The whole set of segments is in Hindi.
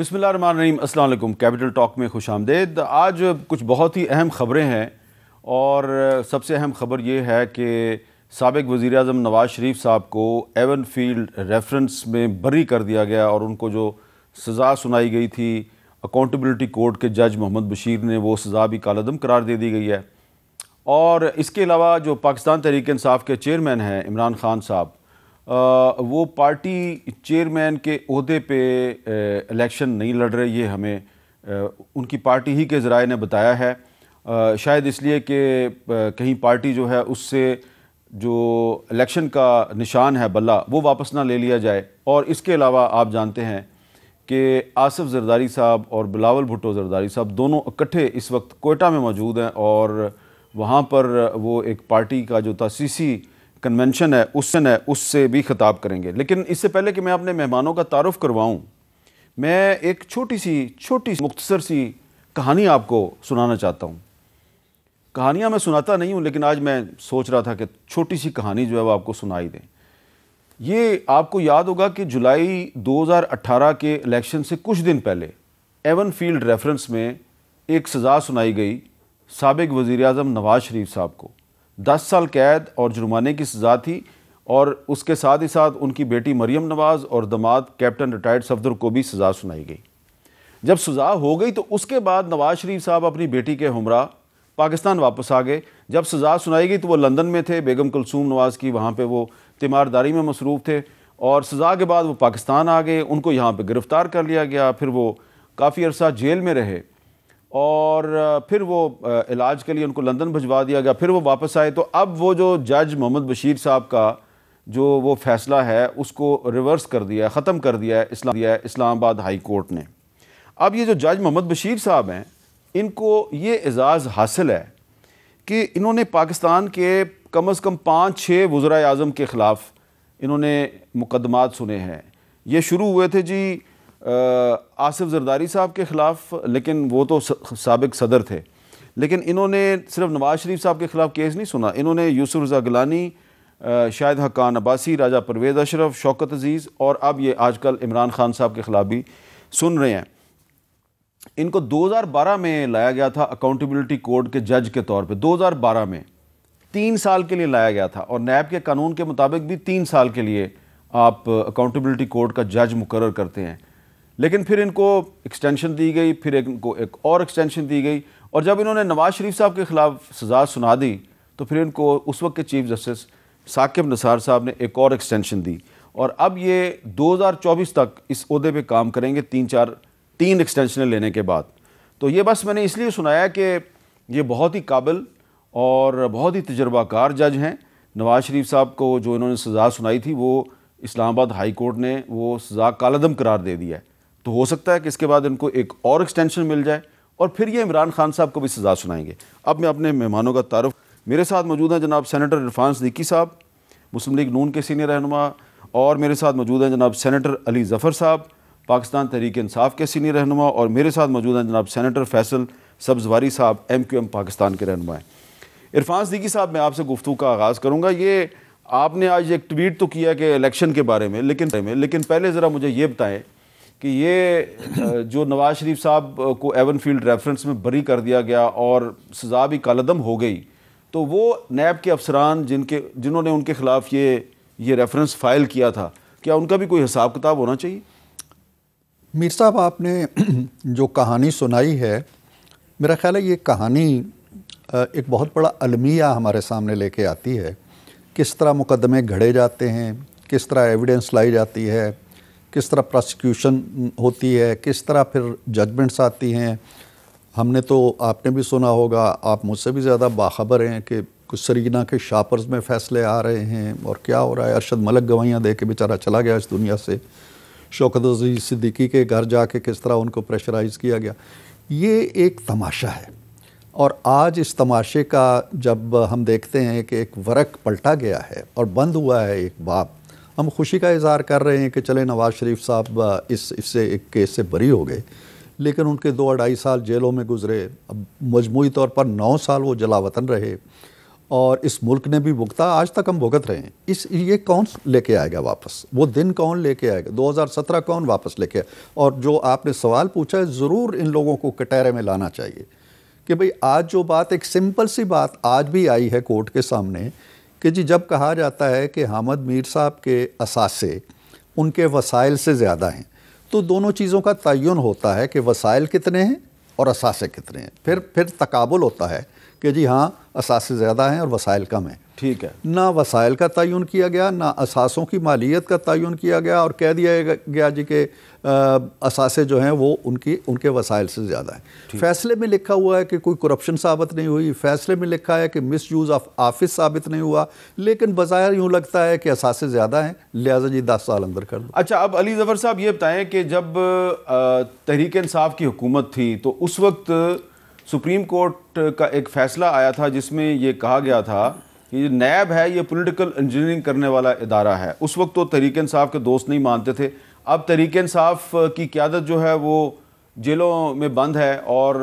बिसमीम अल्लाम कैपिटल टॉक में खुश आमदेद आज कुछ बहुत ही अहम ख़बरें हैं और सबसे अहम ख़बर ये है कि सबक वज़ी अजम नवाज़ शरीफ साहब को एवन फील्ड रेफरेंस में बरी कर दिया गया और उनको जो सज़ा सुनाई गई थी अकाउंटबिलिटी कोर्ट के जज मोहम्मद बशीर ने वो सज़ा भी कालदम करार दे दी गई है और इसके अलावा जो पाकिस्तान तहरीक इसाफ़ के चेयरमैन हैं इमरान खान साहब वो पार्टी चेयरमैन के अहदे पे इलेक्शन नहीं लड़ रहे ये हमें उनकी पार्टी ही के ज़राए ने बताया है आ, शायद इसलिए कि कहीं पार्टी जो है उससे जो इलेक्शन का निशान है बल्ला वो वापस ना ले लिया जाए और इसके अलावा आप जानते हैं कि आसफ़ जरदारी साहब और बिलावल भुट्टो जरदारी साहब दोनों इकट्ठे इस वक्त कोयटा में मौजूद हैं और वहाँ पर वो एक पार्टी का जो तसीसी कन्वेंशन है उससे है उससे भी ख़िताब करेंगे लेकिन इससे पहले कि मैं अपने मेहमानों का तारफ़ करवाऊँ मैं एक छोटी सी छोटी सी मुख्तसर सी कहानी आपको सुनाना चाहता हूँ कहानियाँ मैं सुनाता नहीं हूँ लेकिन आज मैं सोच रहा था कि छोटी सी कहानी जो है वो आपको सुनाई दें ये आपको याद होगा कि जुलाई 2018 के इलेक्शन से कुछ दिन पहले एवन फील्ड रेफरेंस में एक सज़ा सुनाई गई सबक वज़ी अजम नवाज़ शरीफ साहब को दस साल कैद और जुर्माने की सज़ा थी और उसके साथ ही साथ उनकी बेटी मरियम नवाज़ और दमाद कैप्टन रिटायर्ड सफदर को भी सज़ा सुनाई गई जब सज़ा हो गई तो उसके बाद नवाज शरीफ साहब अपनी बेटी के हमरा पाकिस्तान वापस आ गए जब सज़ा सुनाई गई तो वो लंदन में थे बेगम कुलसूम नवाज़ की वहाँ पर वो तीमारदारी में मसरूफ़ थे और सज़ा के बाद वो पाकिस्तान आ गए उनको यहाँ पर गिरफ़्तार कर लिया गया फिर वो काफ़ी अरसा जेल में रहे और फिर वो इलाज के लिए उनको लंदन भिजवा दिया गया फिर वो वापस आए तो अब वो जो जज मोहम्मद बशीर साहब का जो वो फैसला है उसको रिवर्स कर दिया है ख़त्म कर दिया है इस्लाम दिया है इस्लामाबाद हाई कोर्ट ने अब ये जो जज मोहम्मद बशीर साहब हैं इनको ये एजाज़ हासिल है कि इन्होंने पाकिस्तान के कम अज़ कम पाँच छः वज़रा अजम के ख़िलाफ़ इन्होंने मुकदमात सुने हैं ये शुरू हुए थे जी आसिफ जरदारी साहब के ख़िलाफ़ लेकिन वो तो सबक सदर थे लेकिन इन्होंने सिर्फ नवाज़ शरीफ साहब के ख़िलाफ़ केस नहीं सुना इन्होंने यूसुफ रज़ा गिलानी शाहिद हकान अब्बासी राजा परवेज़ अशरफ शौकत अजीज़ और अब ये आजकल इमरान खान साहब के ख़िलाफ़ भी सुन रहे हैं इनको 2012 में लाया गया था अकाउंटेबिलिटी कोड के जज के तौर पे 2012 में तीन साल के लिए लाया गया था और नैब के कानून के मुताबिक भी तीन साल के लिए आप अकाउंटेबिलिटी कोर्ट का जज मुकर करते हैं लेकिन फिर इनको एक्सटेंशन दी गई फिर इनको एक और एक्सटेंशन दी गई और जब इन्होंने नवाज़ शरीफ साहब के ख़िलाफ़ सज़ा सुना दी तो फिर इनको उस वक्त के चीफ जस्टिस साकिब नसार साहब ने एक और एक्सटेंशन दी और अब ये 2024 तक इस अहदे पे काम करेंगे तीन चार तीन एक्सटेंशन लेने के बाद तो ये बस मैंने इसलिए सुनाया कि ये बहुत ही काबिल और बहुत ही तजर्बाकार जज हैं नवाज़ शरीफ साहब को जो इन्होंने सज़ा सुनाई थी वो इस्लामाबाद हाई कोर्ट ने वो सज़ा कालदम करार दे दिया है तो हो सकता है कि इसके बाद इनको एक और एक्सटेंशन मिल जाए और फिर ये इमरान खान साहब को भी सज़ा सुनाएंगे अब मैं अपने मेहमानों का तारफ़ मेरे साथ मौजूद हैं जनाब सेनेटर इरफान सदीकी साहब मुस्लिम लीग नून के सीनियर रहनुमा और मेरे साथ मौजूद हैं जनाब सेनेटर अली ज़फ़र साहब पाकिस्तान तहरीक इंसाफ के सीनियर रहनुमा और मेरे साथ मौजूद हैं जनाब सेनेटर फैसल सब्जवारी साहब एम क्यू एम पाकिस्तान के रहनुमा हैं इरफान सदीकी साहब मैं आपसे गुफ्तु का आगाज़ करूँगा ये आपने आज एक ट्वीट तो किया कि इलेक्शन के बारे में लेकिन लेकिन पहले ज़रा मुझे ये बताएं कि ये जो नवाज शरीफ साहब को एवन फील्ड रेफरेंस में बरी कर दिया गया और सजा भी कालदम हो गई तो वो नैब के अफसरान जिनके जिन्होंने उनके ख़िलाफ़ ये ये रेफरेंस फाइल किया था क्या उनका भी कोई हिसाब किताब होना चाहिए मीर साहब आपने जो कहानी सुनाई है मेरा ख्याल है ये कहानी एक बहुत बड़ा अलमिया हमारे सामने लेके आती है किस तरह मुकदमे घड़े जाते हैं किस तरह एविडेंस लाई जाती है किस तरह प्रोसिक्यूशन होती है किस तरह फिर जजमेंट्स आती हैं हमने तो आपने भी सुना होगा आप मुझसे भी ज़्यादा बाखबर हैं कि कुछ सरीना के शापर्स में फ़ैसले आ रहे हैं और क्या हो रहा है अरशद मलक गवाहियाँ दे के बेचारा चला गया इस दुनिया से शौकत अजीज़ सिद्दीकी के घर जाके किस तरह उनको प्रेशराइज किया गया ये एक तमाशा है और आज इस तमाशे का जब हम देखते हैं कि एक वर्क पलटा गया है और बंद हुआ है एक बाप हम खुशी का इजहार कर रहे हैं कि चले नवाज शरीफ साहब इस इससे एक केस से बरी हो गए लेकिन उनके दो अढ़ाई साल जेलों में गुजरे अब मजमू तौर पर नौ साल वो जलावतन रहे और इस मुल्क ने भी भुगता आज तक हम भुगत रहे हैं इस ये कौन लेके आएगा वापस वो दिन कौन लेके आएगा 2017 कौन वापस लेके आए और जो आपने सवाल पूछा है ज़रूर इन लोगों को कटहरे में लाना चाहिए कि भाई आज जो बात एक सिंपल सी बात आज भी आई है कोर्ट के सामने कि जी जब कहा जाता है कि हामद मीर साहब के असासे उनके वसाइल से ज़्यादा हैं तो दोनों चीज़ों का तयन होता है कि वसाइल कितने हैं और असासे कितने हैं फिर फिर तकबुल होता है कि जी हाँ असासे ज़्यादा हैं और वसाइल कम हैं ठीक है ना वसाइल का तयन किया गया ना असासों की मालियत का तयन किया गया और कह दिया गया जी के असासे जो हैं वो उनकी उनके वसाइल से ज़्यादा हैं फैसले में लिखा हुआ है कि कोई करप्शन साबित नहीं हुई फैसले में लिखा है कि मिस यूज़ ऑफ ऑफिस साबित नहीं हुआ लेकिन बाज़ाहिर यूँ लगता है कि असासे ज़्यादा हैं लिहाजा जी दस साल अंदर कर अच्छा अब अली जफ़र साहब ये बताएँ कि जब तहरीक इंसाफ की हुकूमत थी तो उस वक्त सुप्रीम कोर्ट का एक फैसला आया था जिसमें ये कहा गया था कि ये नैब है ये पॉलिटिकल इंजीनियरिंग करने वाला इदारा है उस वक्त तो तरीक इंसाफ के दोस्त नहीं मानते थे अब तरीक इंसाफ की क्यादत जो है वो जेलों में बंद है और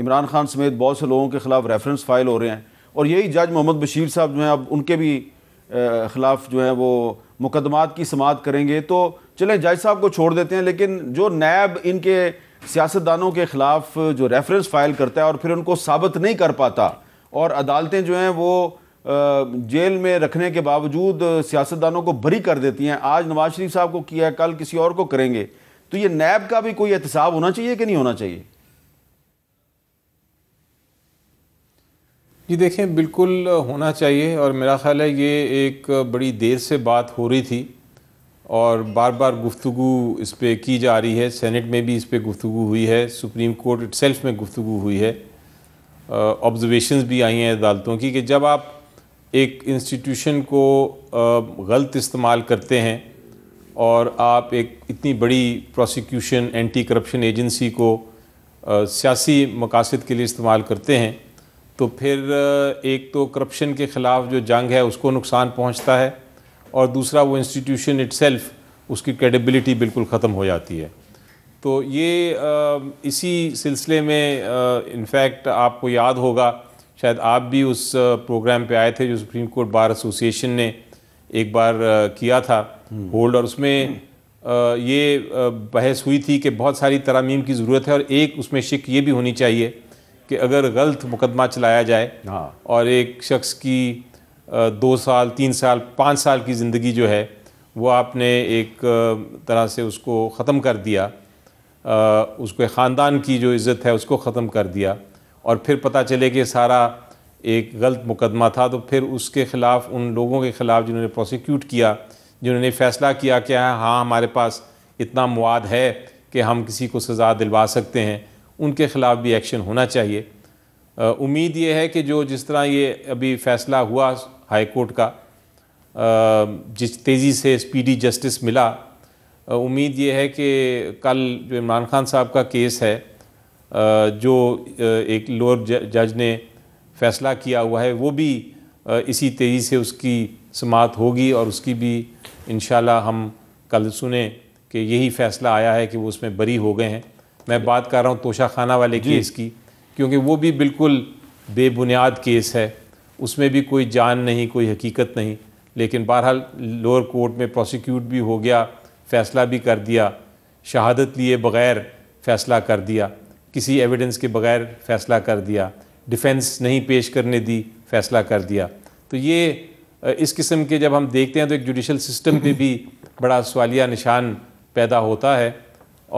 इमरान खान समेत बहुत से लोगों के ख़िलाफ़ रेफरेंस फाइल हो रहे हैं और यही जज मोहम्मद बशीर साहब जो हैं अब उनके भी ख़िलाफ़ जो है वो मुकदमात की समात करेंगे तो चलें जज साहब को छोड़ देते हैं लेकिन जो नैब इनके सियासतदानों के ख़िलाफ़ जो रेफरेंस फाइल करता है और फिर उनको साबित नहीं कर पाता और अदालतें जो हैं वो जेल में रखने के बावजूद सियासतदानों को बरी कर देती हैं आज नवाज शरीफ साहब को किया है कल किसी और को करेंगे तो ये नैब का भी कोई एहतसाब होना चाहिए कि नहीं होना चाहिए जी देखें बिल्कुल होना चाहिए और मेरा ख्याल है ये एक बड़ी देर से बात हो रही थी और बार बार गुफ्तु इस पर की जा रही है सेनेट में भी इस पर गुफ्तु हुई है सुप्रीम कोर्ट सेल्फ में गुफ्तु हुई है ऑब्जर्वेशन भी आई हैं अदालतों की कि जब आप एक इंस्टीट्यूशन को गलत इस्तेमाल करते हैं और आप एक इतनी बड़ी प्रोसिक्यूशन एंटी करप्शन एजेंसी को सियासी मकासद के लिए इस्तेमाल करते हैं तो फिर एक तो करप्शन के ख़िलाफ़ जो जंग है उसको नुकसान पहुंचता है और दूसरा वो इंस्टीट्यूशन इट उसकी क्रेडिबिलिटी बिल्कुल ख़त्म हो जाती है तो ये आ, इसी सिलसिले में इनफैक्ट आपको याद होगा शायद आप भी उस प्रोग्राम पे आए थे जो सुप्रीम कोर्ट बार एसोसिएशन ने एक बार आ, किया था होल्ड हम्म। और उसमें आ, हम्म। ये बहस हुई थी कि बहुत सारी तरामीम की ज़रूरत है और एक उसमें शिक ये भी होनी चाहिए कि अगर गलत मुकदमा चलाया जाए हाँ। और एक शख्स की दो साल तीन साल पाँच साल की ज़िंदगी जो है वो आपने एक तरह से उसको ख़त्म कर दिया उसके ख़ानदान की जो इज़्ज़त है उसको ख़त्म कर दिया और फिर पता चले कि सारा एक गलत मुकदमा था तो फिर उसके ख़िलाफ़ उन लोगों के ख़िलाफ़ जिन्होंने प्रोसिक्यूट किया जिन्होंने फ़ैसला किया कि हाँ, हाँ हमारे पास इतना मवाद है कि हम किसी को सज़ा दिलवा सकते हैं उनके ख़िलाफ़ भी एक्शन होना चाहिए उम्मीद ये है कि जो जिस तरह ये अभी फ़ैसला हुआ हाईकोर्ट का जिस तेज़ी से स्पीडी जस्टिस मिला उम्मीद ये है कि कल जो इमरान खान साहब का केस है जो एक लोअर जज ने फैसला किया हुआ है वो भी इसी तेज़ी से उसकी समात होगी और उसकी भी इन हम कल सुने कि यही फ़ैसला आया है कि वो उसमें बरी हो गए हैं मैं बात कर रहा हूँ तोशा खाना वाले केस की क्योंकि वो भी बिल्कुल बेबुनियाद केस है उसमें भी कोई जान नहीं कोई हकीकत नहीं लेकिन बहरहाल लोअर कोर्ट में प्रोसिक्यूट भी हो गया फ़ैसला भी कर दिया शहादत लिए बग़ैर फ़ैसला कर दिया किसी एविडेंस के बग़ैर फ़ैसला कर दिया डिफेंस नहीं पेश करने दी फ़ैसला कर दिया तो ये इस किस्म के जब हम देखते हैं तो एक जुडिशल सिस्टम पे भी बड़ा सवालिया निशान पैदा होता है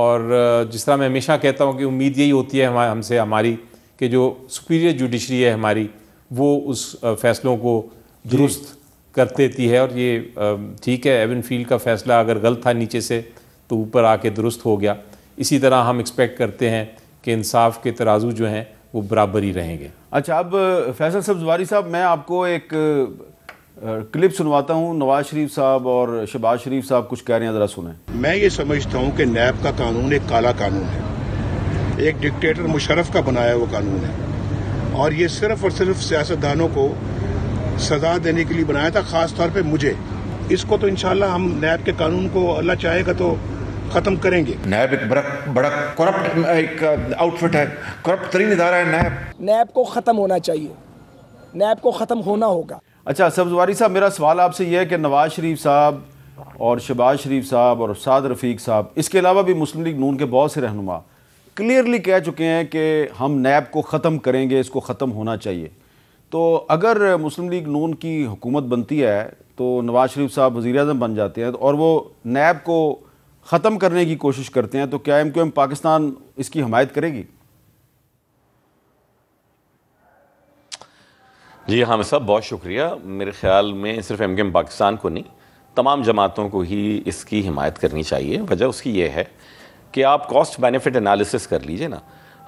और जिस तरह मैं हमेशा कहता हूँ कि उम्मीद यही होती है हमसे हमारी कि जो सुपीरियर जुडिशरी है हमारी वो उस फैसलों को दुरुस्त कर देती है और ये ठीक है एवन फील्ड का फैसला अगर गलत था नीचे से तो ऊपर आके दुरुस्त हो गया इसी तरह हम एक्सपेक्ट करते हैं कि इंसाफ के तराजू जो हैं वो बराबर ही रहेंगे अच्छा अब फैसल सब्जवारी साहब मैं आपको एक क्लिप सुनवाता हूँ नवाज शरीफ साहब और शहबाज शरीफ साहब कुछ कह रहे हैं ज़रा सुने मैं ये समझता हूँ कि नैब का कानून एक काला कानून है एक डिक्टेटर मुशरफ का बनाया हुआ कानून है और ये सिर्फ और सिर्फ सियासतदानों को सजा देने के लिए बनाया था खास तौर पे मुझे इसको तो इंशाल्लाह हम नैब के कानून को अल्लाह चाहेगा तो ख़त्म करेंगे नैब एक बड़ा बड़ा करप्ट एक आउटफिट uh, है करप्ट तरीन इदारा है नैब नैब को ख़त्म होना चाहिए नैब को ख़त्म होना होगा अच्छा सब्जवारी साहब मेरा सवाल आपसे यह है कि नवाज शरीफ साहब और शबाज शरीफ साहब और साद रफीक साहब इसके अलावा भी मुस्लिम लीग नून के बहुत से रहनुमा क्लियरली कह चुके हैं कि हम नैब को ख़त्म करेंगे इसको ख़त्म होना चाहिए तो अगर मुस्लिम लीग नून की हुकूमत बनती है तो नवाज शरीफ साहब वज़ी अजम बन जाते हैं और वो नैब को ख़त्म करने की कोशिश करते हैं तो क्या एम क्यू एम पाकिस्तान इसकी हमायत करेगी जी हाँ साहब बहुत शुक्रिया मेरे ख्याल में सिर्फ एम क्यू एम पाकिस्तान को नहीं तमाम जमातों को ही इसकी हमायत करनी चाहिए वजह उसकी ये है कि आप कॉस्ट बेनिफिट एनालिसिस कर लीजिए ना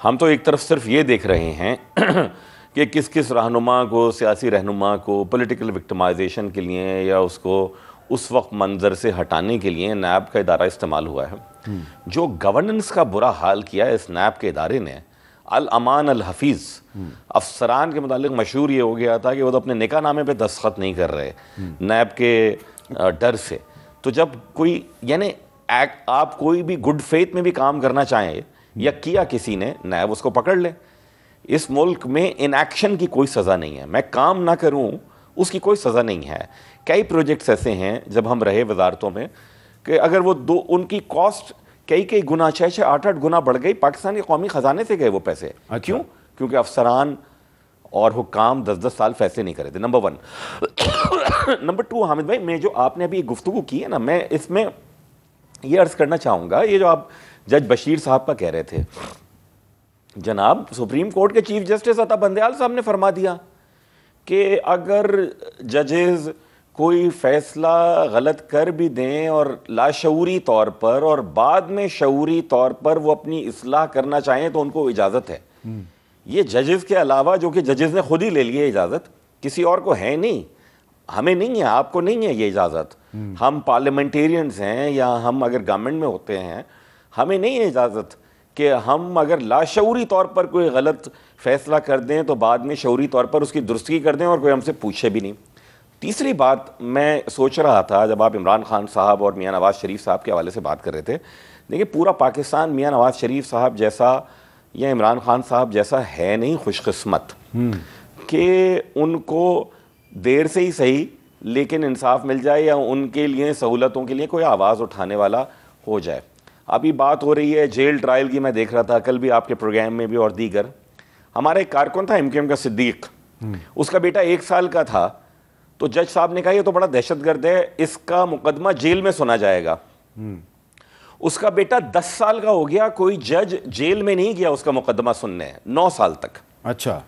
हम तो एक तरफ सिर्फ ये देख रहे हैं कि किस किस रहनुमा को सियासी रहनुमा को पॉलिटिकल विक्टमाइजेशन के लिए या उसको उस वक्त मंजर से हटाने के लिए नैब का इदारा इस्तेमाल हुआ है हम्म। जो गवर्नेंस का बुरा हाल किया है इस नैब के इदारे ने अल अमान अल हफीज़ हम्म। अफसरान के मतलब मशहूर ये हो गया था कि वो तो अपने निका नामे पर दस्खत नहीं कर रहे नैब हम्म। के डर से तो जब कोई यानी एक्ट आप कोई भी गुड फेथ में भी काम करना चाहें या hmm. किया किसी ने नायब उसको पकड़ ले इस मुल्क में इनएक्शन की कोई सज़ा नहीं है मैं काम ना करूं उसकी कोई सज़ा नहीं है कई प्रोजेक्ट्स ऐसे हैं जब हम रहे वजारतों में कि अगर वो दो उनकी कॉस्ट कई कई गुना छः छः आठ आठ गुना बढ़ गई पाकिस्तान के कौमी ख़जाने से गए वो पैसे अच्छा। क्यों क्योंकि अफसरान और हुकाम दस दस साल फैसले नहीं करे थे number one number two Hamid भाई मैं जो आपने अभी गुफ्तु की है ना मैं इसमें ये अर्ज़ करना चाहूँगा ये जो आप जज बशीर साहब का कह रहे थे जनाब सुप्रीम कोर्ट के चीफ जस्टिस अता बंदयाल साहब ने फरमा दिया कि अगर जजेज़ कोई फैसला गलत कर भी दें और लाशूरी तौर पर और बाद में शूरी तौर पर वो अपनी असलाह करना चाहें तो उनको इजाज़त है हम्म। ये जजेस के अलावा जो कि जजेस ने खुद ही ले लिया इजाज़त किसी और को है नहीं हमें नहीं है आपको नहीं है ये इजाज़त हम्म। हम पार्लियामेंटेरियंस हैं या हम अगर गवर्नमेंट में होते हैं हमें नहीं है इजाज़त कि हम अगर लाशौरी तौर पर कोई गलत फैसला कर दें तो बाद में शौरी तौर पर उसकी दुरुस्ती कर दें और कोई हमसे पूछे भी नहीं तीसरी बात मैं सोच रहा था जब आप इमरान खान साहब और मियाँ नवाज़ शरीफ साहब के हवाले से बात कर रहे थे देखिए पूरा पाकिस्तान मियाँ नवाज़ शरीफ साहब जैसा या इमरान खान साहब जैसा है नहीं खुशकस्मत हम्म। कि उनको देर से ही सही लेकिन इंसाफ मिल जाए या उनके लिए सहूलतों के लिए कोई आवाज़ उठाने वाला हो जाए अभी बात हो रही है जेल ट्रायल की मैं देख रहा था कल भी आपके प्रोग्राम में भी और दीगर हमारा एक कारकुन था एम का सिद्दीक हम्म। उसका बेटा एक साल का था तो जज साहब ने कहा यह तो बड़ा दहशतगर्द है इसका मुकदमा जेल में सुना जाएगा हम्म। उसका बेटा दस साल का हो गया कोई जज जेल में नहीं गया उसका मुकदमा सुनने नौ साल तक अच्छा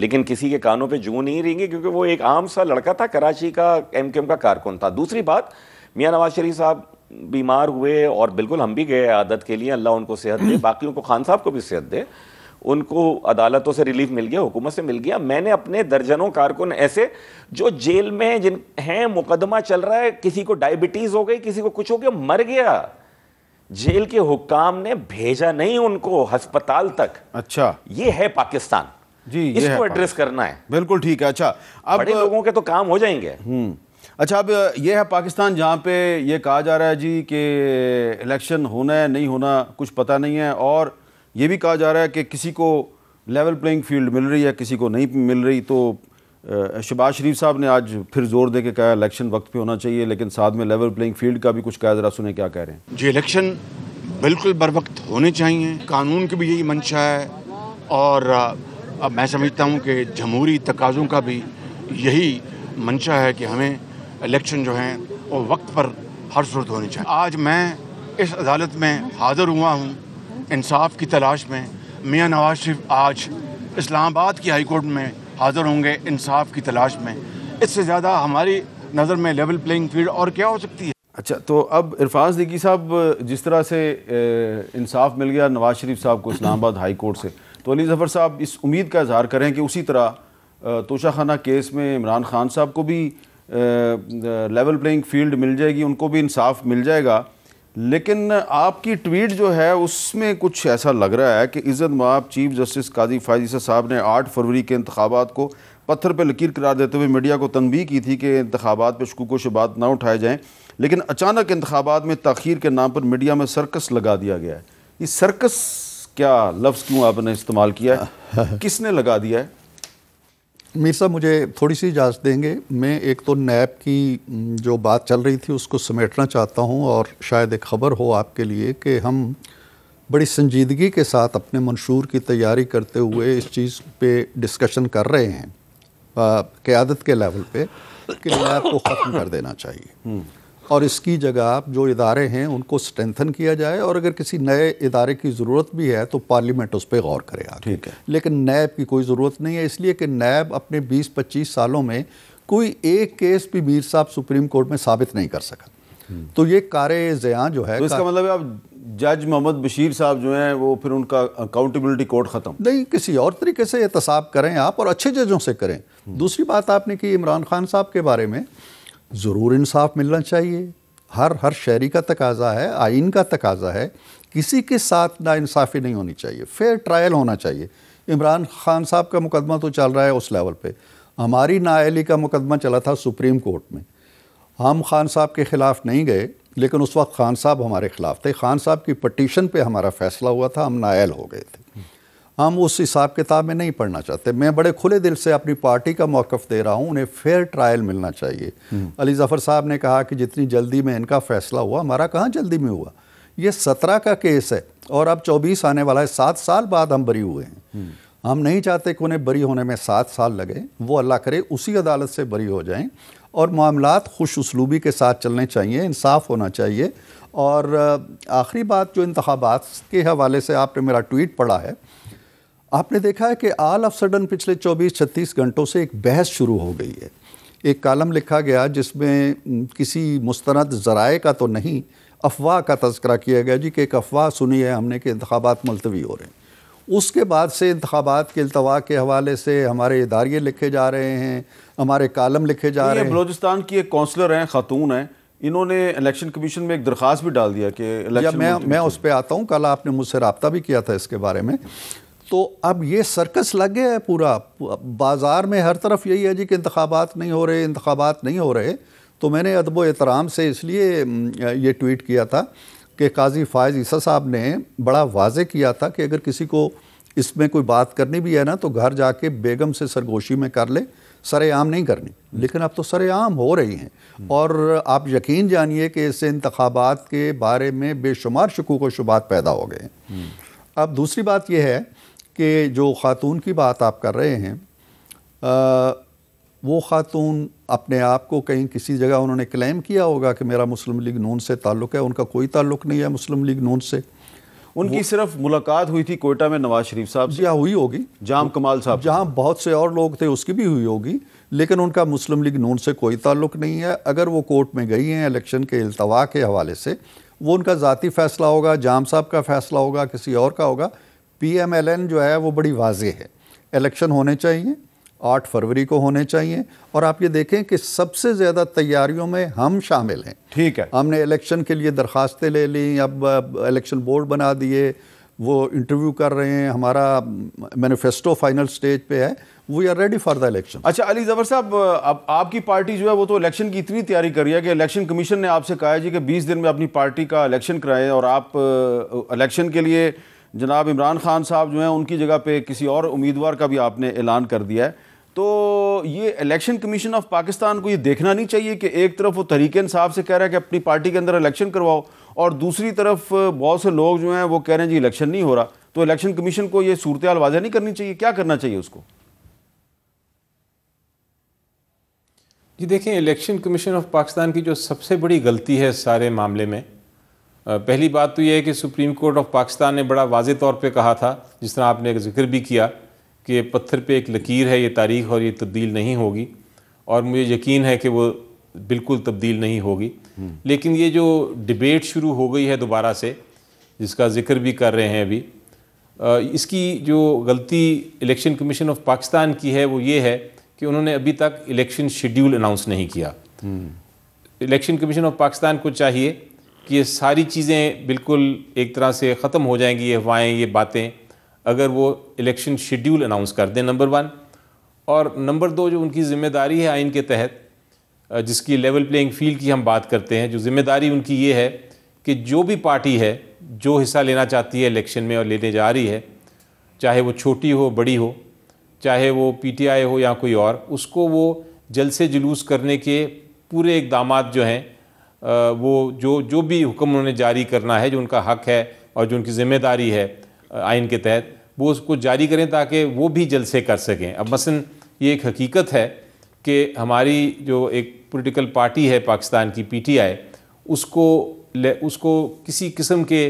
लेकिन किसी के कानों पे जू नहीं रहेंगे क्योंकि वो एक आम सा लड़का था कराची का एम एम का कारकुन था दूसरी बात मियाँ नवाज शरीफ साहब बीमार हुए और बिल्कुल हम भी गए आदत के लिए अल्लाह उनको सेहत दे बाकियों को खान साहब को भी सेहत दे उनको अदालतों से रिलीफ मिल गया हुकूमत से मिल गया मैंने अपने दर्जनों कारकुन ऐसे जो जेल में जिन हैं मुकदमा चल रहा है किसी को डायबिटीज़ हो गई किसी को कुछ हो गया मर गया जेल के हुकाम ने भेजा नहीं उनको हस्पताल तक अच्छा ये है पाकिस्तान जी इसको एड्रेस करना है बिल्कुल ठीक है अच्छा अब लोगों के तो काम हो जाएंगे हम्म, अच्छा अब ये है पाकिस्तान जहाँ पे ये कहा जा रहा है जी कि इलेक्शन होना है नहीं होना कुछ पता नहीं है और ये भी कहा जा रहा है कि किसी को लेवल प्लेइंग फील्ड मिल रही है किसी को नहीं मिल रही तो शबाज शरीफ साहब ने आज फिर जोर दे के कहा इलेक्शन वक्त पे होना चाहिए लेकिन साथ में लेवल प्लेइंग फील्ड का भी कुछ कहा ज़रा सुने क्या कह रहे हैं जी इलेक्शन बिल्कुल बर वक्त होने चाहिए कानून की भी यही मंशा है और अब मैं समझता हूँ कि जमहूरी तकाज़ों का भी यही मंशा है कि हमें इलेक्शन जो हैं वो वक्त पर हर सूरत होनी चाहिए आज मैं इस अदालत में हाजिर हुआ हूँ इंसाफ की तलाश में मियाँ नवाज शरीफ आज इस्लामाबाद की हाई कोर्ट में हाज़िर होंगे इंसाफ की तलाश में इससे ज़्यादा हमारी नज़र में लेवल प्लेइंग फील्ड और क्या हो सकती है अच्छा तो अब इरफान दगी साहब जिस तरह से इंसाफ मिल गया नवाज शरीफ साहब को इस्लामाबाद हाई कोर्ट से तो अली जफ़र साहब इस उम्मीद का इजहार करें कि उसी तरह तोशाखाना केस में इमरान खान साहब को भी लेवल प्लेइंग फील्ड मिल जाएगी उनको भी इंसाफ मिल जाएगा लेकिन आपकी ट्वीट जो है उसमें कुछ ऐसा लग रहा है कि इज़्ज़त माब चीफ जस्टिस काजी फायदीसा साहब ने आठ फरवरी के इंतबात को पत्थर पर लकीर करार देते हुए मीडिया को तनबी की थी कि इंतबात पर शकूक शबात ना उठाए जाएँ लेकिन अचानक इंतबात में तखीर के नाम पर मीडिया में सर्कस लगा दिया गया है ये सर्कस क्या लफ्ज़ क्यों आपने इस्तेमाल किया है किसने लगा दिया है मीर साहब मुझे थोड़ी सी इजाज़त देंगे मैं एक तो नैब की जो बात चल रही थी उसको समेटना चाहता हूँ और शायद एक ख़बर हो आपके लिए कि हम बड़ी संजीदगी के साथ अपने मंशूर की तैयारी करते हुए इस चीज़ पे डिस्कशन कर रहे हैं क़्यादत के लेवल पे कि नैब को ख़त्म कर देना चाहिए हम्म। और इसकी जगह जो इदारे हैं उनको स्ट्रेंथन किया जाए और अगर किसी नए इदारे की ज़रूरत भी है तो पार्लियामेंट उस पर गौर करे ठीक है लेकिन नैब की कोई ज़रूरत नहीं है इसलिए कि नैब अपने 20-25 सालों में कोई एक केस भी मीर साहब सुप्रीम कोर्ट में साबित नहीं कर सका हम्म। तो ये कार जया जो है तो इसका मतलब आप जज मोहम्मद बशीर साहब जो हैं वो फिर उनका अकाउंटेबिलिटी कोर्ट ख़त्म नहीं किसी और तरीके से एहतसाब करें आप और अच्छे जजों से करें हम्म। दूसरी बात आपने की इमरान खान साहब के बारे में ज़रूर इंसाफ मिलना चाहिए हर हर शहरी का तकाजा है आइन का तकाजा है किसी के साथ नाानसाफ़ी नहीं होनी चाहिए फेयर ट्रायल होना चाहिए इमरान खान साहब का मुकदमा तो चल रहा है उस लेवल पे हमारी नाअली का मुकदमा चला था सुप्रीम कोर्ट में हम खान साहब के ख़िलाफ़ नहीं गए लेकिन उस वक्त खान साहब हमारे ख़िलाफ़ थे खान साहब की पटिशन पे हमारा फ़ैसला हुआ था हम नायल हो गए थे हम उस हिसाब किताब में नहीं पढ़ना चाहते मैं बड़े खुले दिल से अपनी पार्टी का मौक़ दे रहा हूँ उन्हें फेयर ट्रायल मिलना चाहिए हम्म। अली ज़फ़र साहब ने कहा कि जितनी जल्दी में इनका फ़ैसला हुआ हमारा कहाँ जल्दी में हुआ ये सत्रह का केस है और अब चौबीस आने वाला है सात साल बाद हम बरी हुए हैं हम्म। हम नहीं चाहते कि उन्हें बरी होने में सात साल लगे वो अल्लाह करे उसी अदालत से बरी हो जाएं और मामला खुश उसलूबी के साथ चलने चाहिए इंसाफ होना चाहिए और आखिरी बात जो इंतबात के हवाले से आपने मेरा ट्वीट पढ़ा है आपने देखा है कि आल ऑफ सडन पिछले 24-36 घंटों से एक बहस शुरू हो गई है एक कालम लिखा गया जिसमें किसी मुस्तरद ज़राए का तो नहीं अफवाह का तस्करा किया गया जी कि एक अफवाह सुनी है हमने कि इंतबात मुलतवी हो रहे हैं उसके बाद से इंतबात के अलतवा के हवाले से हमारे इदारे लिखे जा रहे हैं हमारे कालम लिखे जा रहे हैं बलोचिस्तान की एक कौंसलर हैं खातून हैं इन्होंने इलेक्शन कमीशन में एक दरख्वास्त भी डाल दिया कि मैं मैं उस पर आता हूँ कल आपने मुझसे रबता भी किया था इसके बारे में तो अब ये सर्कस लग गया है पूरा बाज़ार में हर तरफ यही है जी कि इंतबात नहीं हो रहे इंतबात नहीं हो रहे तो मैंने अदब एहतराम से इसलिए ये ट्वीट किया था कि काजी फ़ायज़ ईसा साहब ने बड़ा वाज किया था कि अगर किसी को इसमें कोई बात करनी भी है ना तो घर जाके बेगम से सरगोशी में कर ले सरेआम नहीं करनी लेकिन अब तो सरेआम हो रही हैं और आप यकीन जानिए कि इससे इंतबात के बारे में बेशुमार शकूक व शुबात पैदा हो गए हैं अब दूसरी बात यह है कि जो ख़ातून की बात आप कर रहे हैं आ, वो ख़ातून अपने आप को कहीं किसी जगह उन्होंने क्लेम किया होगा कि मेरा मुस्लिम लीग नून से ताल्लुक़ है उनका कोई ताल्लुक़ नहीं है मुस्लिम लीग नून से उनकी सिर्फ मुलाकात हुई थी कोयटा में नवाज शरीफ साहब जी हुई होगी जाम कमाल साहब जहाँ बहुत से और लोग थे उसकी भी हुई होगी लेकिन उनका मुस्लिम लीग नून से कोई ताल्लुक नहीं है अगर वो कोर्ट में गई हैं इलेक्शन के अल्तवा के हवाले से वो उनका ज़ाती फ़ैसला होगा जाम साहब का फ़ैसला होगा किसी और का होगा पीएमएलएन जो है वो बड़ी वाजे है इलेक्शन होने चाहिए आठ फरवरी को होने चाहिए और आप ये देखें कि सबसे ज़्यादा तैयारियों में हम शामिल हैं ठीक है हमने इलेक्शन के लिए दरख्वास्तें ले ली अब इलेक्शन बोर्ड बना दिए वो इंटरव्यू कर रहे हैं हमारा मैनिफेस्टो फाइनल स्टेज पे है we are ready for the election अच्छा अली जबर साहब अब आपकी पार्टी जो है वो तो इलेक्शन की इतनी तैयारी कर रही है कि इलेक्शन कमीशन ने आपसे कहा है जी कि 20 दिन में अपनी पार्टी का इलेक्शन कराएं और आप इलेक्शन के लिए जनाब इमरान खान साहब जो हैं उनकी जगह पे किसी और उम्मीदवार का भी आपने ऐलान कर दिया है तो ये इलेक्शन कमीशन ऑफ पाकिस्तान को ये देखना नहीं चाहिए कि एक तरफ वो तरीके इंसाफ से कह रहा है कि अपनी पार्टी के अंदर इलेक्शन करवाओ और दूसरी तरफ बहुत से लोग जो हैं वो कह रहे हैं जी इलेक्शन नहीं हो रहा तो इलेक्शन कमीशन को ये सूरत वाजह नहीं करनी चाहिए क्या करना चाहिए उसको जी देखें इलेक्शन कमीशन ऑफ पाकिस्तान की जो सबसे बड़ी गलती है सारे मामले में पहली बात तो यह है कि सुप्रीम कोर्ट ऑफ पाकिस्तान ने बड़ा वाज तौर पर कहा था जिस तरह आपने एक जिक्र भी किया कि पत्थर पर एक लकीर है ये तारीख और ये तब्दील नहीं होगी और मुझे यकीन है कि वो बिल्कुल तब्दील नहीं होगी हम्म। लेकिन ये जो डिबेट शुरू हो गई है दोबारा से जिसका जिक्र भी कर रहे हैं अभी इसकी जो गलती इलेक्शन कमीशन ऑफ पाकिस्तान की है वो ये है कि उन्होंने अभी तक इलेक्शन शेड्यूल अनाउंस नहीं किया हम्म। इलेक्शन कमीशन ऑफ पाकिस्तान को चाहिए कि ये सारी चीज़ें बिल्कुल एक तरह से ख़त्म हो जाएंगी ये हवाएँ ये बातें अगर वो इलेक्शन शेड्यूल अनाउंस कर दें नंबर वन और नंबर दो जो उनकी ज़िम्मेदारी है आइन के तहत जिसकी लेवल प्लेइंग फील्ड की हम बात करते हैं जो ज़िम्मेदारी उनकी ये है कि जो भी पार्टी है जो हिस्सा लेना चाहती है इलेक्शन में और लेने जा रही है चाहे वो छोटी हो बड़ी हो चाहे वो पी हो या कोई और उसको वो जलसे जुलूस करने के पूरे इकदाम जो हैं वो जो जो भी हुक्म उन्होंने जारी करना है जो उनका हक है और जो उनकी ज़िम्मेदारी है आइन के तहत वो उसको जारी करें ताकि वो भी जलसे कर सकें अब मसन ये एक हकीकत है कि हमारी जो एक पॉलिटिकल पार्टी है पाकिस्तान की पीटीआई उसको उसको किसी किस्म के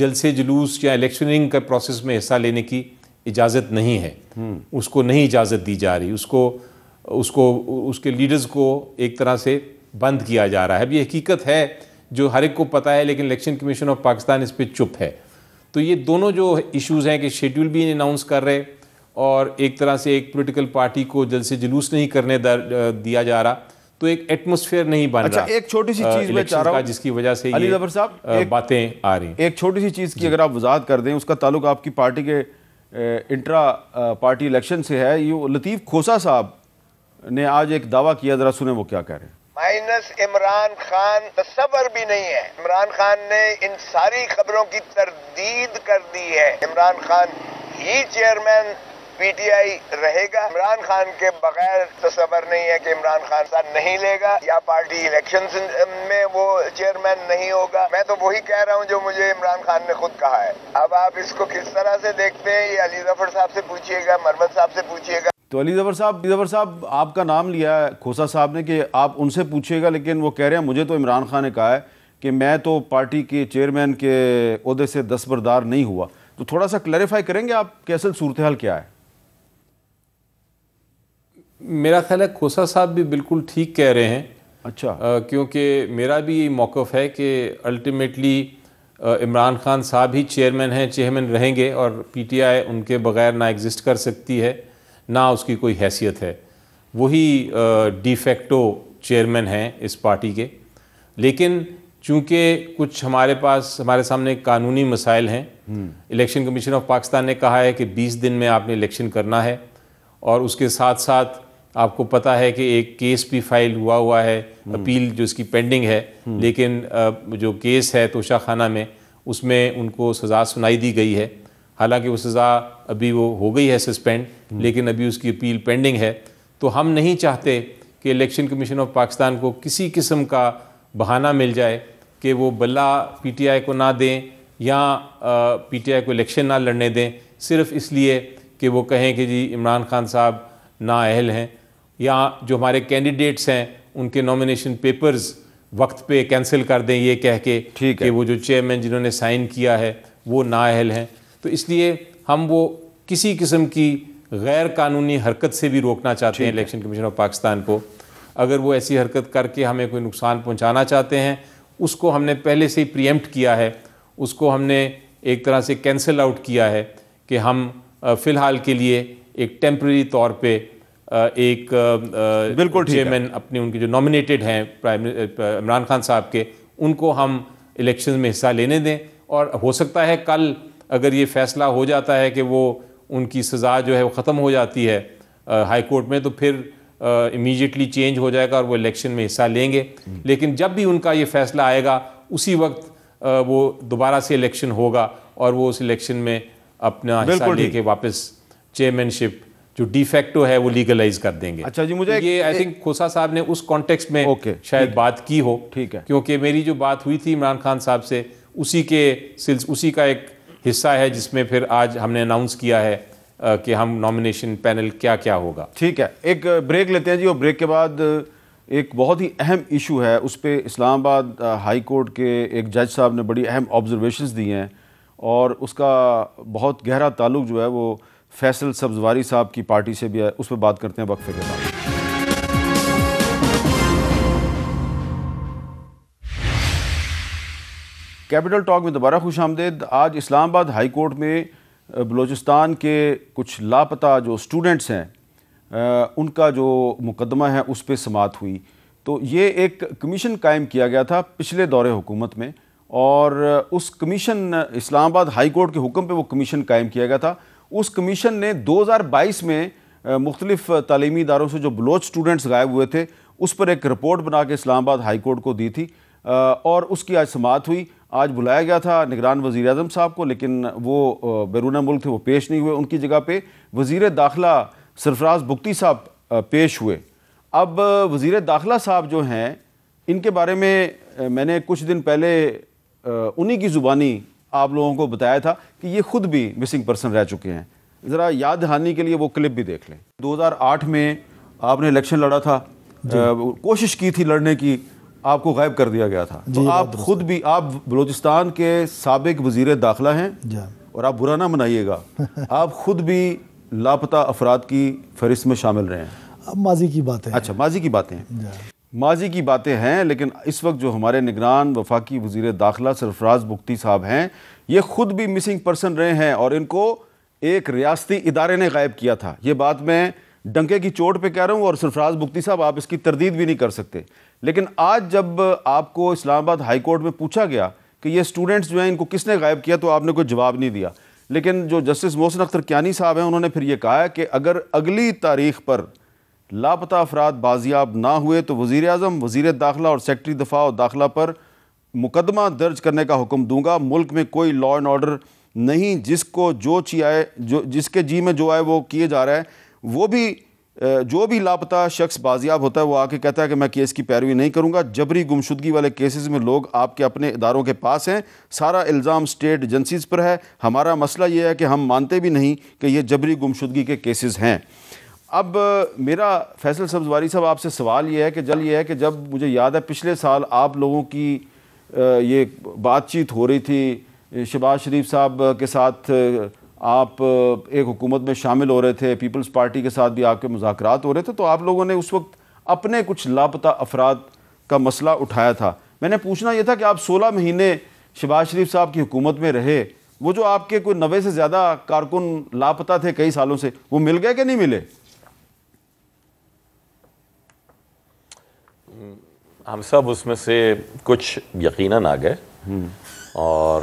जलसे जुलूस या इलेक्शनिंग का प्रोसेस में हिस्सा लेने की इजाज़त नहीं है हम्म। उसको नहीं इजाज़त दी जा रही उसको उसको उसके लीडर्स को एक तरह से बंद किया जा रहा है अब ये हकीकत है जो हर एक को पता है लेकिन इलेक्शन कमीशन ऑफ पाकिस्तान इस पर चुप है तो ये दोनों जो इश्यूज़ हैं कि शेड्यूल भी अनाउंस कर रहे और एक तरह से एक पॉलिटिकल पार्टी को जल से जुलूस नहीं करने दिया जा रहा तो एक एटमोसफेयर नहीं बन अच्छा, रहा एक छोटी सी चीज मैं चाह रहा हूँ जिसकी वजह से अली जफर साहब बातें आ रही एक छोटी सी चीज़ की अगर आप वजाहत कर दें उसका ताल्लुक आपकी पार्टी के इंट्रा पार्टी इलेक्शन से है ये लतीफ़ खोसा साहब ने आज एक दावा किया ज़रा सुने वो क्या कह रहे हैं माइनस इमरान खान तस्वर तो भी नहीं है इमरान खान ने इन सारी खबरों की तरदीद कर दी है इमरान खान ही चेयरमैन पीटीआई रहेगा इमरान खान के बगैर तस्वर तो नहीं है कि इमरान खान साथ नहीं लेगा या पार्टी इलेक्शन में वो चेयरमैन नहीं होगा मैं तो वही कह रहा हूँ जो मुझे इमरान खान ने खुद कहा है अब आप इसको किस तरह से देखते हैं ये अली जफर साहब से पूछिएगा मरमत साहब से पूछिएगा तो अली जफर साहब अली जफर साहब आपका नाम लिया है खोसा साहब ने कि आप उनसे पूछिएगा लेकिन वो कह रहे हैं मुझे तो इमरान खान ने कहा है कि मैं तो पार्टी के चेयरमैन के अहदे से दस्तबरदार नहीं हुआ तो थोड़ा सा क्लैरिफाई करेंगे आप कैसल सूरत हाल क्या है मेरा ख्याल है खोसा साहब भी बिल्कुल ठीक कह रहे हैं अच्छा क्योंकि मेरा भी यही मौक़ है कि अल्टीमेटली इमरान खान साहब ही चेयरमैन हैं चेयरमैन रहेंगे और पीटीआई उनके बगैर ना एग्जिस्ट कर सकती है ना उसकी कोई हैसियत है वही डिफेक्टो चेयरमैन हैं इस पार्टी के लेकिन चूँकि कुछ हमारे पास हमारे सामने कानूनी मसाइल हैं इलेक्शन कमीशन ऑफ पाकिस्तान ने कहा है कि 20 दिन में आपने इलेक्शन करना है और उसके साथ साथ आपको पता है कि एक केस भी फाइल हुआ हुआ है हम्म। अपील जो इसकी पेंडिंग है हम्म। लेकिन जो केस है तोशा खाना में उसमें उनको सज़ा सुनाई दी गई है हालांकि वो सज़ा अभी वो हो गई है सस्पेंड हम्म। लेकिन अभी उसकी अपील पेंडिंग है तो हम नहीं चाहते कि इलेक्शन कमीशन ऑफ पाकिस्तान को किसी किस्म का बहाना मिल जाए कि वो बल्ला पीटीआई को ना दें या पीटीआई को इलेक्शन ना लड़ने दें सिर्फ इसलिए कि वो कहें कि जी इमरान खान साहब नाअहल हैं या जो हमारे कैंडिडेट्स हैं उनके नॉमिनेशन पेपर्स वक्त पे कैंसिल कर दें ये कह के ठीक है कि वो जो चेयरमैन जिन्होंने साइन किया है वो नाअहल हैं तो इसलिए हम वो किसी किस्म की गैर कानूनी हरकत से भी रोकना चाहते हैं इलेक्शन कमीशन ऑफ पाकिस्तान को अगर वो ऐसी हरकत करके हमें कोई नुकसान पहुंचाना चाहते हैं उसको हमने पहले से ही प्रियम्प्ट किया है उसको हमने एक तरह से कैंसिल आउट किया है कि हम फ़िलहाल के लिए एक टेम्प्रेरी तौर पे एक बिल्कुल चेयरमैन अपने उनके जो नॉमिनेटेड हैं प्राइम इमरान खान साहब के उनको हम इलेक्शन में हिस्सा लेने दें और हो सकता है कल अगर ये फैसला हो जाता है कि वो उनकी सज़ा जो है वो ख़त्म हो जाती है हाई कोर्ट में तो फिर इमीजिएटली चेंज हो जाएगा और वो इलेक्शन में हिस्सा लेंगे लेकिन जब भी उनका ये फैसला आएगा उसी वक्त आ, वो दोबारा से इलेक्शन होगा और वो उस इलेक्शन में अपना हिस्सा लेके वापस चेयरमैनशिप जो डिफेक्टो है वो लीगलाइज कर देंगे अच्छा जी मुझे तो ये आई थिंक खोसा साहब ने उस कॉन्टेक्स्ट में ओके शायद बात की हो ठीक है क्योंकि मेरी जो बात हुई थी इमरान खान साहब से उसी के सिल्स उसी का एक हिस्सा है जिसमें फिर आज हमने अनाउंस किया है आ, कि हम नॉमिनेशन पैनल क्या क्या होगा ठीक है एक ब्रेक लेते हैं जी और ब्रेक के बाद एक बहुत ही अहम इशू है उस पर इस्लामाबाद हाई कोर्ट के एक जज साहब ने बड़ी अहम ऑब्जर्वेशंस दी हैं और उसका बहुत गहरा ताल्लुक जो है वो फैसल सब्जवारी साहब की पार्टी से भी है उस पर बात करते हैं वक्फे के साथ कैपिटल टॉक में दोबारा खुश आमदेद आज इस्लामाबाद हाई कोर्ट में बलूचिस्तान के कुछ लापता जो स्टूडेंट्स हैं उनका जो मुकदमा है उस पर समात हुई तो ये एक कमीशन कायम किया गया था पिछले दौरे हुकूमत में और उस कमीशन इस्लामाबाद हाई कोर्ट के हुक्म पे वो कमीशन कायम किया गया था उस कमीशन ने 2022 में मुख्तलिफ तलीमी इदारों से जो बलोच स्टूडेंट्स गायब हुए थे उस पर एक रिपोर्ट बना के इस्लामाबाद हाई कोर्ट को दी थी और उसकी आज समात हुई आज बुलाया गया था निगरान वज़ी अजम साहब को लेकिन वो बैरून मुल्क थे वो पेश नहीं हुए उनकी जगह पर वज़ी दाखिला सरफराज बुख्ती साहब पेश हुए अब वज़ी दाखिला साहब जो हैं इनके बारे में मैंने कुछ दिन पहले उन्हीं की ज़ुबानी आप लोगों को बताया था कि ये खुद भी मिसिंग पर्सन रह चुके हैं ज़रा याद दहानी के लिए वो क्लिप भी देख लें 2008 में आपने इलेक्शन लड़ा था कोशिश की थी लड़ने की आपको गायब कर दिया गया था तो आप खुद भी आप बलूचिस्तान के सबक वजीर दाखिला हैं और आप बुरा ना मनाइएगा आप खुद भी लापता अफराद की फहरिस्त में शामिल रहे हैं अब माजी की बातें अच्छा माजी की बातें माजी की बातें हैं लेकिन इस वक्त जो हमारे निगरान वफाकी वजीर दाखिला सरफराज मुफ्ती साहब हैं ये ख़ुद भी मिसिंग पर्सन रहे हैं और इनको एक रियासती इदारे ने गायब किया था ये बात मैं डंके की चोट पे कह रहा हूँ और सरफराज मुफ्ती साहब आप इसकी तरदीद भी नहीं कर सकते लेकिन आज जब आपको इस्लामाबाद आबाद हाईकोर्ट में पूछा गया कि ये स्टूडेंट्स जो हैं इनको किसने गायब किया तो आपने कोई जवाब नहीं दिया लेकिन जो जस्टिस मोहसन अख्तर क्यानी साहब हैं उन्होंने फिर ये कहा कि अगर अगली तारीख पर लापता अफराद बाजियाब ना हुए तो वजीर अजम वज़ी दाखिला और सेक्रटरी दफा और दाखिला पर मुकदमा दर्ज करने का हुक्म दूंगा मुल्क में कोई लॉ एंड ऑर्डर नहीं जिसको जो ची आए जो जिसके जी में जो आए वो किए जा रहा है वो भी जो भी लापता शख्स बाजियाब होता है वो आके कहता है कि मैं केस की पैरवी नहीं करूँगा जबरी गुमशुदगी वाले केसेस में लोग आपके अपने इदारों के पास हैं सारा इल्ज़ाम स्टेट एजेंसीज़ पर है हमारा मसला ये है कि हम मानते भी नहीं कि ये जबरी गुमशुदगी के केसेस हैं अब मेरा फैसल सब्जवारी साहब आपसे सवाल ये है कि जल ये है कि जब मुझे याद है पिछले साल आप लोगों की ये बातचीत हो रही थी शबाज शरीफ साहब के साथ आप एक हुकूमत में शामिल हो रहे थे पीपल्स पार्टी के साथ भी आपके मुजाकरात हो रहे थे तो आप लोगों ने उस वक्त अपने कुछ लापता अफराद का मसला उठाया था मैंने पूछना यह था कि आप 16 महीने शबाज शरीफ साहब की हुकूमत में रहे वो जो आपके कोई नबे से ज़्यादा कारकुन लापता थे कई सालों से वो मिल गए कि नहीं मिले हम सब उसमें से कुछ यकीनन आ गए और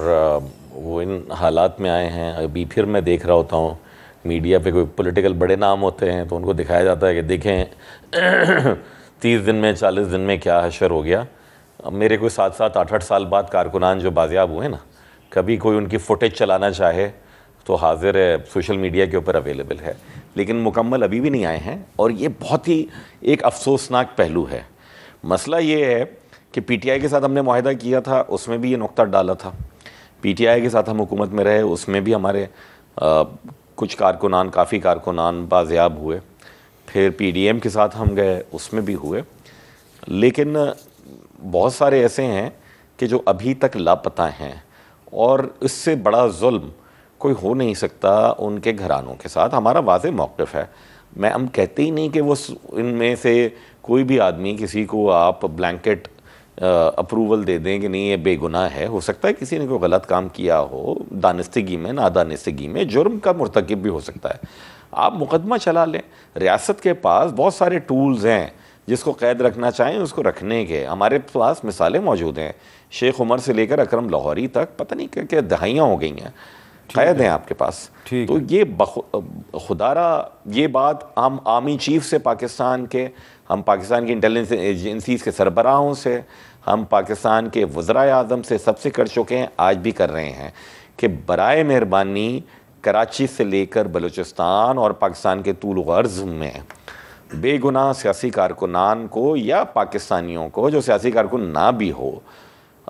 वो इन हालात में आए हैं अभी फिर मैं देख रहा होता हूँ मीडिया पे कोई पॉलिटिकल बड़े नाम होते हैं तो उनको दिखाया जाता है कि देखें तीस दिन में चालीस दिन में क्या हशर हो गया मेरे कोई सात सात आठ आठ साल बाद कारकुनान जो बाजियाब हुए ना कभी कोई उनकी फ़ुटेज चलाना चाहे तो हाजिर है सोशल मीडिया के ऊपर अवेलेबल है लेकिन मुकम्मल अभी भी नहीं आए हैं और ये बहुत ही एक अफसोसनाक पहलू है मसला ये है कि पीटीआई के साथ हमने माहिदा किया था उसमें भी ये नुकता डाला था पीटीआई के साथ हम हुकूमत में रहे उसमें भी हमारे आ, कुछ कारकुनान काफ़ी कारकुनान बाजियाब हुए फिर पीडीएम के साथ हम गए उसमें भी हुए लेकिन बहुत सारे ऐसे हैं कि जो अभी तक लापता हैं और इससे बड़ा जुल्म कोई हो नहीं सकता उनके घरानों के साथ हमारा वाज मौक़ है मैं हम कहते ही नहीं कि वो इनमें से कोई भी आदमी किसी को आप ब्लैंकेट अप्रूवल दे दें कि नहीं ये बेगुनाह है हो सकता है किसी ने कोई गलत काम किया हो दानिस्तगी में नादानिस्तगी में जुर्म का मरतकब भी हो सकता है आप मुकदमा चला लें रियासत के पास बहुत सारे टूल्स हैं जिसको कैद रखना चाहें उसको रखने के हमारे पास मिसालें मौजूद हैं शेख उमर से लेकर अक्रम लाहौरी तक पता नहीं क्या क्या दहाइयाँ हो गई हैं कैद हैं आपके पास तो ये खुदारा ये बात हम आर्मी चीफ से पाकिस्तान के हम पाकिस्तान की इंटेलिजेंस एजेंसीज के सरबराहों से हम पाकिस्तान के वज्रा अजम से सबसे कर चुके हैं आज भी कर रहे हैं कि बर मेहरबानी कराची से लेकर बलूचिस्तान और पाकिस्तान के तूल गर्ज में बेगुनाह सियासी कारकुनान को या पाकिस्तानियों को जो सियासी कारकुन ना भी हो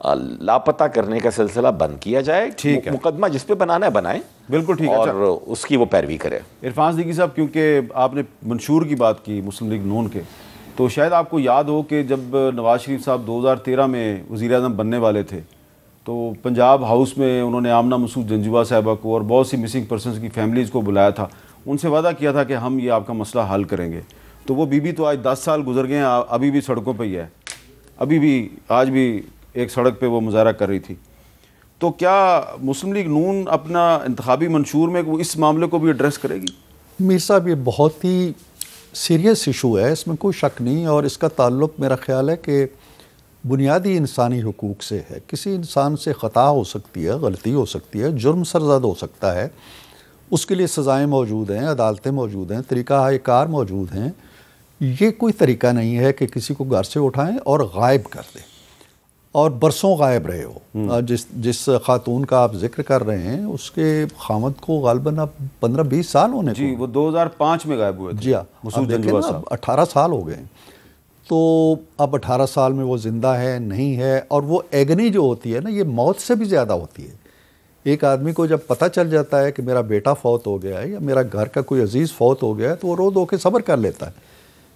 लापता करने का सिलसिला बंद किया जाए ठीक है मुकदमा जिस पे बनाना है बनाए बिल्कुल ठीक है और अच्छा। उसकी वो पैरवी करे इरफान सिद्दीकी साहब क्योंकि आपने मंशूर की बात की मुस्लिम लीग नून के तो शायद आपको याद हो कि जब नवाज शरीफ साहब 2013 में वज़ीर अजम बनने वाले थे तो पंजाब हाउस में उन्होंने आमना मसूद जंजुआ साहबा को और बहुत सी मिसिंग पर्सन की फैमिलीज़ को बुलाया था उनसे वादा किया था कि हम ये आपका मसला हल करेंगे तो वो बीबी तो आज दस साल गुजर गए हैं अभी भी सड़कों पर ही है अभी भी आज भी एक सड़क पर वो मुजाहरा कर रही थी तो क्या मुस्लिम लीग नून अपना इंतबी मंशूर में वो इस मामले को भी एड्रेस करेगी मीर साहब ये बहुत ही सीरियस इशू है इसमें कोई शक नहीं और इसका ताल्लुक मेरा ख्याल है कि बुनियादी इंसानी हकूक़ से है किसी इंसान से ख़ता हो सकती है गलती हो सकती है जुर्म सरजद हो सकता है उसके लिए सज़ाएँ मौजूद हैं अदालतें मौजूद हैं कार मौजूद हैं ये कोई तरीका नहीं है कि किसी को घर से उठाएँ और गायब कर दें और बरसों गायब रहे हो हम्म। जिस जिस खातून का आप जिक्र कर रहे हैं उसके खामद को गालबन अब पंद्रह बीस साल होने जी वो 2005 में गायब हुए थे जी हाँ अठारह साल हो गए तो अब अठारह साल में वो ज़िंदा है नहीं है और वो एगनी जो होती है ना ये मौत से भी ज़्यादा होती है एक आदमी को जब पता चल जाता है कि मेरा बेटा फौत हो गया है या मेरा घर का कोई अजीज़ फौत हो गया है तो वो रो धो के सब्र कर लेता है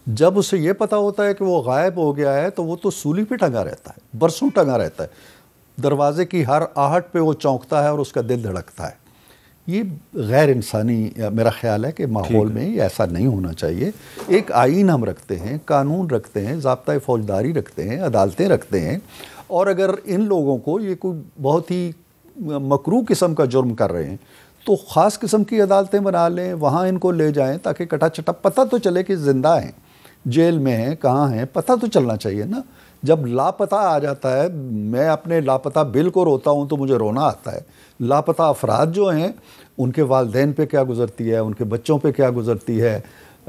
जब उसे ये पता होता है कि वो गायब हो गया है तो वो तो सूली पे टंगा रहता है बरसों टंगा रहता है दरवाजे की हर आहट पे वो चौंकता है और उसका दिल धड़कता है ये गैर इंसानी मेरा ख्याल है कि माहौल में ऐसा नहीं होना चाहिए एक आइन हम रखते हैं कानून रखते हैं जबता फौजदारी रखते हैं अदालतें रखते हैं और अगर इन लोगों को ये कोई बहुत ही मकरू किस्म का जुर्म कर रहे हैं तो ख़ास किस्म की अदालतें बना लें वहाँ इनको ले जाएं ताकि कटा चटा पता तो चले कि ज़िंदा हैं जेल में हैं कहाँ हैं पता तो चलना चाहिए ना जब लापता आ जाता है मैं अपने लापता बिल को रोता हूँ तो मुझे रोना आता है लापता अफराद जो हैं उनके वालदेन पे क्या गुजरती है उनके बच्चों पे क्या गुजरती है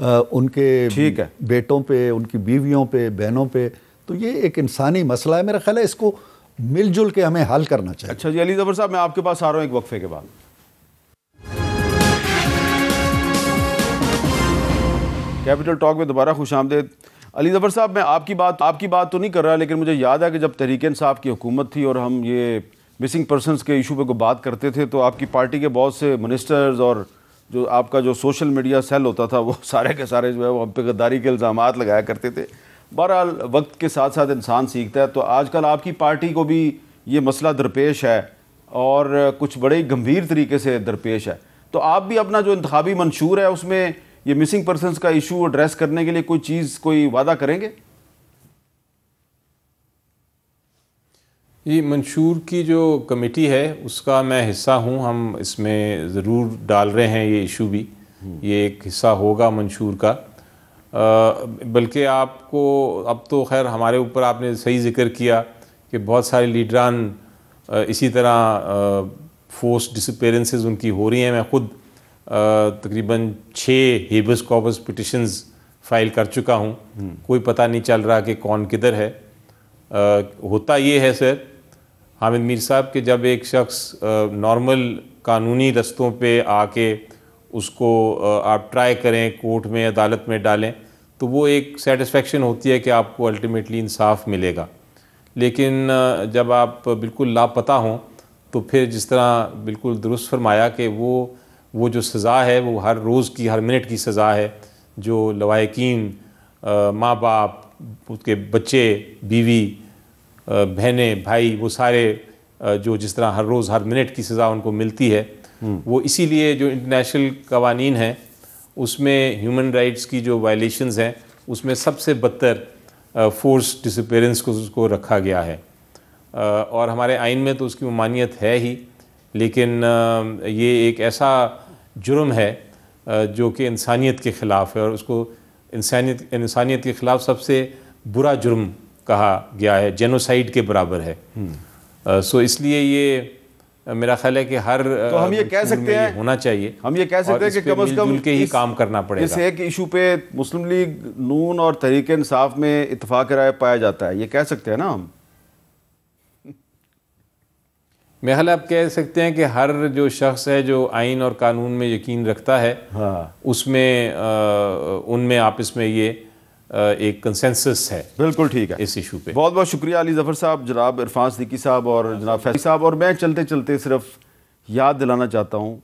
आ, उनके ठीक है बेटों पे उनकी बीवियों पे बहनों पे तो ये एक इंसानी मसला है मेरा ख्याल है इसको मिलजुल के हमें हल करना चाहिए अच्छा जी अली जबर साहब मैं आपके पास आ रहा हूँ एक वक्फे के बाद कैपिटल टॉक में दोबारा खुश आमदेद अली जफ़र साहब मैं आपकी बात आपकी बात तो नहीं कर रहा लेकिन मुझे याद है कि जब तहरीक साहब की हुकूमत थी और हम ये मिसिंग पर्सनस के इशू पे को बात करते थे तो आपकी पार्टी के बहुत से मिनिस्टर्स और जो आपका जो सोशल मीडिया सेल होता था वो सारे के सारे जो है वो हम पे गद्दारी के इल्ज़ाम लगाया करते थे बहरहाल वक्त के साथ साथ इंसान सीखता है तो आजकल आपकी पार्टी को भी ये मसला दरपेश है और कुछ बड़े गंभीर तरीके से दरपेश है तो आप भी अपना जो इंतबी मंशूर है उसमें ये मिसिंग पर्सन का इशू एड्रेस करने के लिए कोई चीज़ कोई वादा करेंगे ये मंशूर की जो कमेटी है उसका मैं हिस्सा हूँ हम इसमें ज़रूर डाल रहे हैं ये इशू भी ये एक हिस्सा होगा मंशूर का बल्कि आपको अब तो खैर हमारे ऊपर आपने सही जिक्र किया कि बहुत सारे लीडरान इसी तरह फोर्स डिसपेरेंसेज उनकी हो रही हैं मैं ख़ुद तकरीबन छः हेबस कॉबस पिटिशन्स फाइल कर चुका हूँ हम्म। कोई पता नहीं चल रहा कि कौन किधर है आ, होता ये है सर हामिद मीर साहब के जब एक शख्स नॉर्मल कानूनी रस्तों पे आके उसको आ, आप ट्राई करें कोर्ट में अदालत में डालें तो वो एक सेटिस्फेक्शन होती है कि आपको अल्टीमेटली इंसाफ मिलेगा लेकिन जब आप बिल्कुल लापता हों तो फिर जिस तरह बिल्कुल दुरुस्त फरमाया कि वो वो जो सज़ा है वो हर रोज़ की हर मिनट की सज़ा है जो लवाकिन माँ बाप उसके बच्चे बीवी बहनें भाई वो सारे जो जिस तरह हर रोज़ हर मिनट की सज़ा उनको मिलती है हम्म। वो इसीलिए जो इंटरनेशनल कवानीन हैं उसमें ह्यूमन राइट्स की जो वायलेशंस हैं उसमें सबसे बदतर फोर्स डिसपेरेंस को उसको रखा गया है और हमारे आइन में तो उसकी मानियत है ही लेकिन ये एक ऐसा जुर्म है जो कि इंसानियत के ख़िलाफ़ है और उसको इंसानियत इंसानियत के ख़िलाफ़ सबसे बुरा जुर्म कहा गया है जेनोसाइड के बराबर है आ, हम्म। सो इसलिए ये मेरा ख्याल है कि हर तो हम ये कह सकते हैं होना चाहिए हम ये कह सकते हैं कि कम अज़ कम के ही काम करना पड़ेगा इस एक इशू पे मुस्लिम लीग नून और तहरीक इंसाफ में इतफाक़ राय पाया जाता है ये कह सकते हैं ना हम महल आप कह सकते हैं कि हर जो शख्स है जो आइन और कानून में यकीन रखता है हाँ। उसमें उनमें आपस में ये एक कंसेंसस है बिल्कुल ठीक है इस इशू पे बहुत बहुत शुक्रिया अली जफ़र साहब जनाब इरफान सदीकी साहब और हाँ, जनाब फैसल साहब और मैं चलते चलते सिर्फ याद दिलाना चाहता हूँ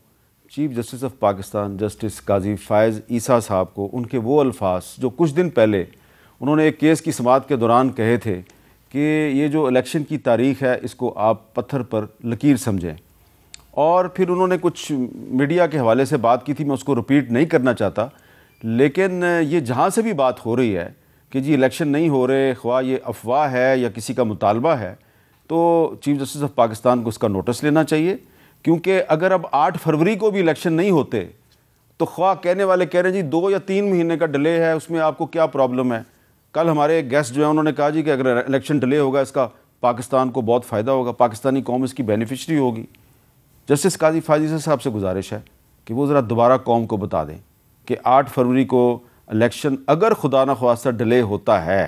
chief justice of Pakistan justice Qazi Faez Isa साहब को उनके वो अल्फाज जो कुछ दिन पहले उन्होंने एक केस की समात के दौरान कहे थे कि ये जो इलेक्शन की तारीख है इसको आप पत्थर पर लकीर समझें और फिर उन्होंने कुछ मीडिया के हवाले से बात की थी मैं उसको रिपीट नहीं करना चाहता लेकिन ये जहाँ से भी बात हो रही है कि जी इलेक्शन नहीं हो रहे ख्वा ये अफवाह है या किसी का मुतालबा है तो चीफ जस्टिस ऑफ पाकिस्तान को उसका नोटिस लेना चाहिए क्योंकि अगर अब आठ फरवरी को भी इलेक्शन नहीं होते तो ख्वा कहने वाले कह रहे हैं जी दो या तीन महीने का डिले है उसमें आपको क्या प्रॉब्लम है कल हमारे गेस्ट जो है उन्होंने कहा जी कि अगर इलेक्शन डिले होगा इसका पाकिस्तान को बहुत फ़ायदा होगा पाकिस्तानी कौम इसकी बेनिफिशरी होगी जस्टिस काजी से साहब से गुजारिश है कि वो ज़रा दोबारा कौम को बता दें कि आठ फरवरी को इलेक्शन अगर खुदा न खास्ता डिले होता है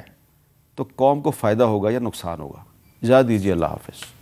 तो कौम को फ़ायदा होगा या नुकसान होगा इजाज़ दीजिए अल्लाह हाफिज़